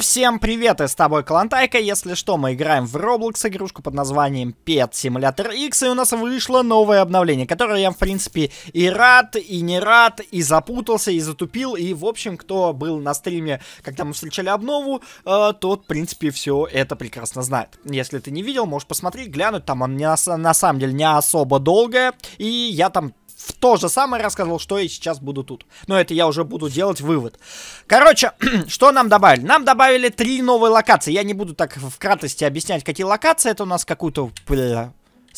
всем привет, и с тобой Калантайка. Если что, мы играем в Roblox игрушку под названием Pet Simulator X, и у нас вышло новое обновление, которое я, в принципе, и рад, и не рад, и запутался, и затупил, и, в общем, кто был на стриме, когда мы встречали обнову, э, тот, в принципе, все это прекрасно знает. Если ты не видел, можешь посмотреть, глянуть, там он не, на самом деле не особо долгое, и я там в то же самое рассказывал, что я сейчас буду тут. Но это я уже буду делать вывод. Короче, что нам добавили? Нам добавили три новые локации. Я не буду так в кратости объяснять, какие локации. Это у нас какую-то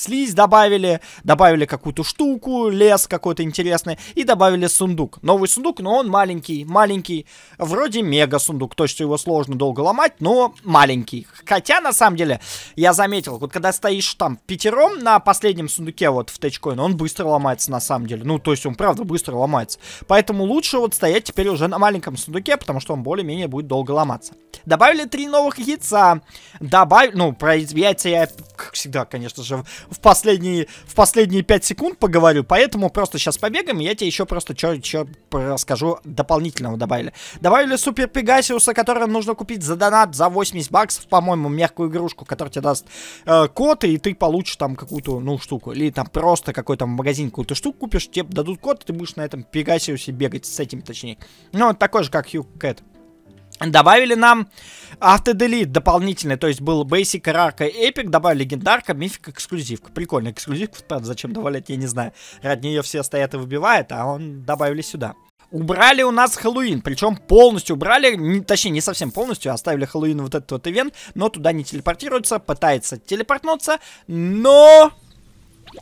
Слизь добавили, добавили какую-то штуку, лес какой-то интересный, и добавили сундук. Новый сундук, но он маленький, маленький, вроде мега сундук, то, что его сложно долго ломать, но маленький. Хотя, на самом деле, я заметил, вот когда стоишь там пятером на последнем сундуке вот в тачкоин, он быстро ломается на самом деле. Ну, то есть он правда быстро ломается. Поэтому лучше вот стоять теперь уже на маленьком сундуке, потому что он более-менее будет долго ломаться. Добавили три новых яйца. Добавили, ну, про яйца я, как всегда, конечно же, в последние, в последние 5 секунд поговорю, поэтому просто сейчас побегаем, я тебе еще просто что расскажу дополнительного добавили. Добавили Супер Пегасиуса, который нужно купить за донат, за 80 баксов, по-моему, мягкую игрушку, которая тебе даст э, код, и ты получишь там какую-то, ну, штуку, или там просто какой-то магазин какую-то штуку купишь, тебе дадут код, и ты будешь на этом Пегасиусе бегать, с этим точнее. Ну, такой же, как Хью Кэт. Добавили нам автоделит дополнительный, то есть был Basic, Рарка, Эпик, добавили легендарка, мифик, эксклюзивка. Прикольно, эксклюзивку, правда, зачем добавлять, я не знаю. Ради нее все стоят и выбивают, а он добавили сюда. Убрали у нас Хэллоуин, причем полностью убрали, не, точнее не совсем полностью, а оставили Хэллоуин вот этот вот ивент, но туда не телепортируется, пытается телепортнуться, но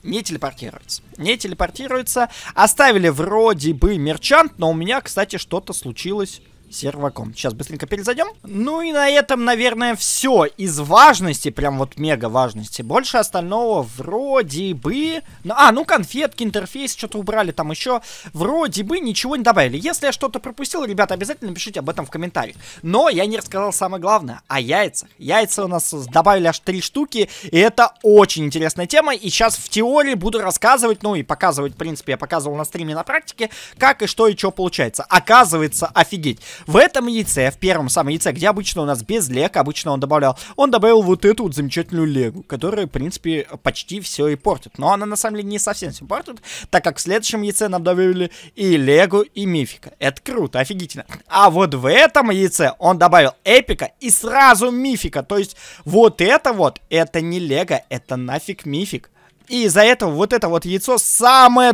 не телепортируется. Не телепортируется. Оставили вроде бы мерчант, но у меня, кстати, что-то случилось серваком. Сейчас быстренько перезайдем. Ну и на этом, наверное, все из важности, прям вот мега важности. Больше остального вроде бы... Ну, а, ну конфетки, интерфейс что-то убрали там еще. Вроде бы ничего не добавили. Если я что-то пропустил, ребята, обязательно пишите об этом в комментариях. Но я не рассказал самое главное о яйцах. Яйца у нас добавили аж три штуки, и это очень интересная тема. И сейчас в теории буду рассказывать, ну и показывать, в принципе, я показывал на стриме на практике, как и что и что получается. Оказывается, офигеть. В этом яйце, в первом самом яйце, где обычно у нас без лек, обычно он добавлял, он добавил вот эту вот замечательную легу, которая, в принципе, почти все и портит. Но она на самом деле не совсем все портит, так как в следующем яйце нам добавили и легу, и мифика. Это круто, офигительно. А вот в этом яйце он добавил эпика и сразу мифика. То есть вот это вот, это не лего, это нафиг мифик. И из-за этого вот это вот яйцо самое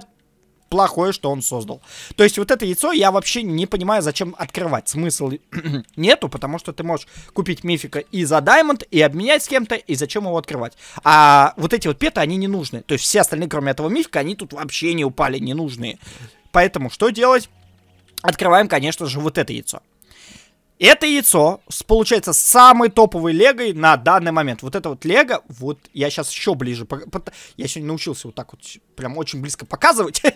плохое, что он создал. То есть вот это яйцо я вообще не понимаю, зачем открывать. Смысл нету, потому что ты можешь купить мифика и за даймонд, и обменять с кем-то, и зачем его открывать. А вот эти вот петы, они не нужны. То есть все остальные, кроме этого мифика, они тут вообще не упали, не нужны. Поэтому что делать? Открываем, конечно же, вот это яйцо. Это яйцо, получается, самой топовой легой на данный момент. Вот это вот лего, вот я сейчас еще ближе, я сегодня научился вот так вот прям очень близко показывать.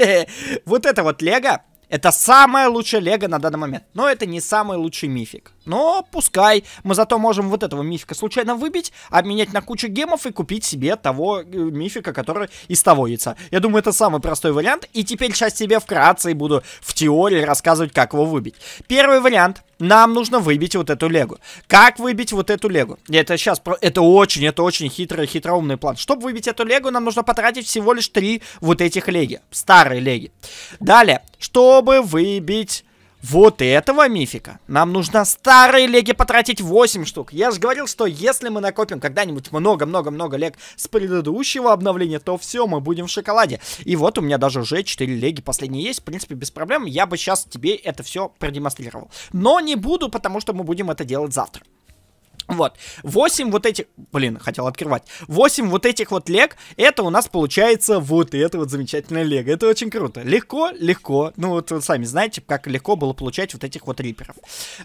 Вот это вот лего, это самая лучшая лего на данный момент. Но это не самый лучший мифик. Но пускай. Мы зато можем вот этого мифика случайно выбить, обменять на кучу гемов и купить себе того э, мифика, который из того яйца. Я думаю, это самый простой вариант. И теперь сейчас тебе вкратце и буду в теории рассказывать, как его выбить. Первый вариант. Нам нужно выбить вот эту легу. Как выбить вот эту легу? Это сейчас, это очень, это очень хитрый, хитроумный план. Чтобы выбить эту легу, нам нужно потратить всего лишь три вот этих леги. Старые леги. Далее, чтобы выбить вот этого мифика нам нужно старые леги потратить 8 штук. Я же говорил, что если мы накопим когда-нибудь много-много-много лег с предыдущего обновления, то все, мы будем в шоколаде. И вот у меня даже уже 4 леги последние есть. В принципе, без проблем. Я бы сейчас тебе это все продемонстрировал. Но не буду, потому что мы будем это делать завтра. Вот. 8 вот этих... Блин, хотел открывать. 8 вот этих вот лег, это у нас получается вот это вот замечательное лего. Это очень круто. Легко, легко. Ну, вот вы сами знаете, как легко было получать вот этих вот риперов.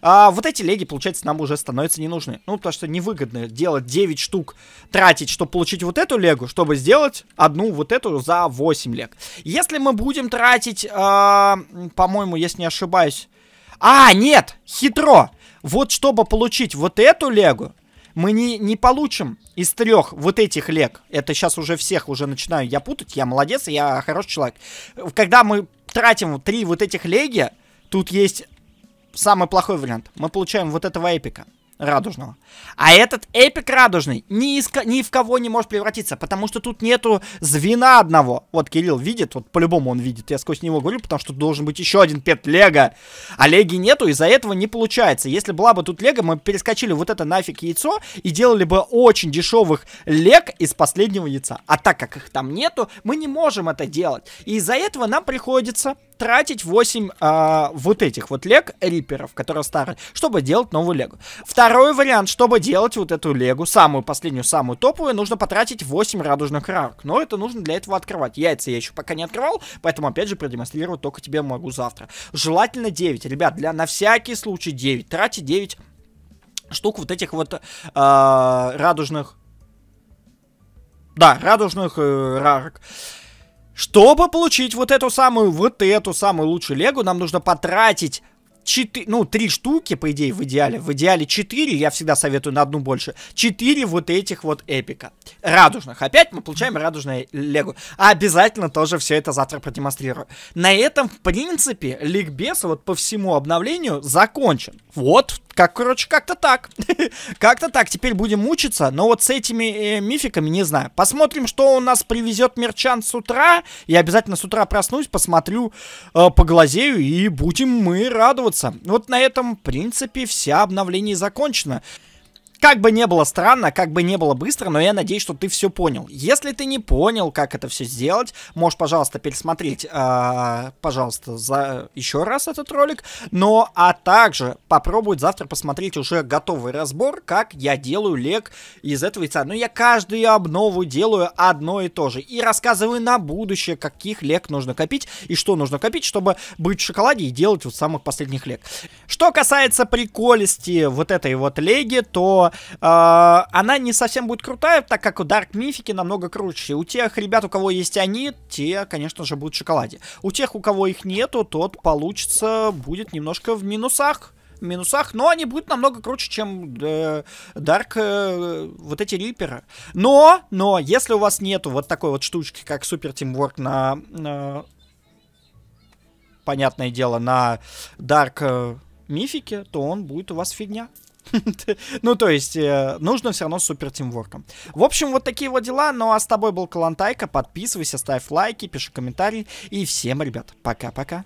А, вот эти леги, получается, нам уже становятся не нужны. Ну, потому что невыгодно делать 9 штук, тратить, чтобы получить вот эту легу, чтобы сделать одну вот эту за 8 лег. Если мы будем тратить, а, по-моему, если не ошибаюсь... А, нет, хитро. Вот чтобы получить вот эту лего, мы не, не получим из трех вот этих лег. Это сейчас уже всех уже начинаю я путать. Я молодец, я хороший человек. Когда мы тратим три вот этих леги, тут есть самый плохой вариант. Мы получаем вот этого эпика радужного. А этот эпик радужный ни, из, ни в кого не может превратиться, потому что тут нету звена одного. Вот Кирилл видит, вот по-любому он видит, я сквозь него говорю, потому что тут должен быть еще один пет лего. А леги нету, из-за этого не получается. Если была бы тут лего, мы перескочили вот это нафиг яйцо и делали бы очень дешевых лег из последнего яйца. А так как их там нету, мы не можем это делать. И из-за этого нам приходится тратить 8 а, вот этих вот лег риперов, которые старые, чтобы делать новую легу. Второй вариант, чтобы делать вот эту легу, самую последнюю, самую топовую, нужно потратить 8 радужных рарок. Но это нужно для этого открывать. Яйца я еще пока не открывал, поэтому опять же продемонстрирую только тебе могу завтра. Желательно 9. Ребят, для, на всякий случай 9. Тратьте 9 штук вот этих вот э, радужных... Да, радужных э, рарок. Чтобы получить вот эту самую, вот эту самую лучшую лего, нам нужно потратить 4, ну, три штуки, по идее, в идеале. В идеале 4, я всегда советую на одну больше. 4 вот этих вот эпика. Радужных. Опять мы получаем радужное лего. А обязательно тоже все это завтра продемонстрирую. На этом, в принципе, ликбез вот по всему обновлению закончен. Вот, как, короче, как-то так. как-то так. Теперь будем мучиться, но вот с этими э, мификами не знаю. Посмотрим, что у нас привезет мерчан с утра. Я обязательно с утра проснусь, посмотрю, э, поглазею и будем мы радоваться радоваться. Вот на этом, в принципе, вся обновление закончено. Как бы не было странно, как бы не было быстро, но я надеюсь, что ты все понял. Если ты не понял, как это все сделать, можешь, пожалуйста, пересмотреть, э, пожалуйста, за еще раз этот ролик. Но, а также попробовать завтра посмотреть уже готовый разбор, как я делаю лег из этого яйца. Но ну, я каждую обнову делаю одно и то же. И рассказываю на будущее, каких лег нужно копить и что нужно копить, чтобы быть в шоколаде и делать вот самых последних лег. Что касается приколести вот этой вот леги, то э, она не совсем будет крутая, так как у Dark Мифики намного круче. У тех ребят, у кого есть они, те, конечно же, будут в шоколаде. У тех, у кого их нету, тот получится, будет немножко в минусах минусах, но они будут намного круче, чем э, Dark, э, вот эти риперы. Но, но, если у вас нету вот такой вот штучки, как Супер Тимворк на, на... Э, понятное дело, на Dark э, Мифике, то он будет у вас фигня. Ну, то есть, э, нужно все равно супер тимворком. В общем, вот такие вот дела. Ну, а с тобой был Калантайка. Подписывайся, ставь лайки, пиши комментарии. И всем, ребят, пока-пока.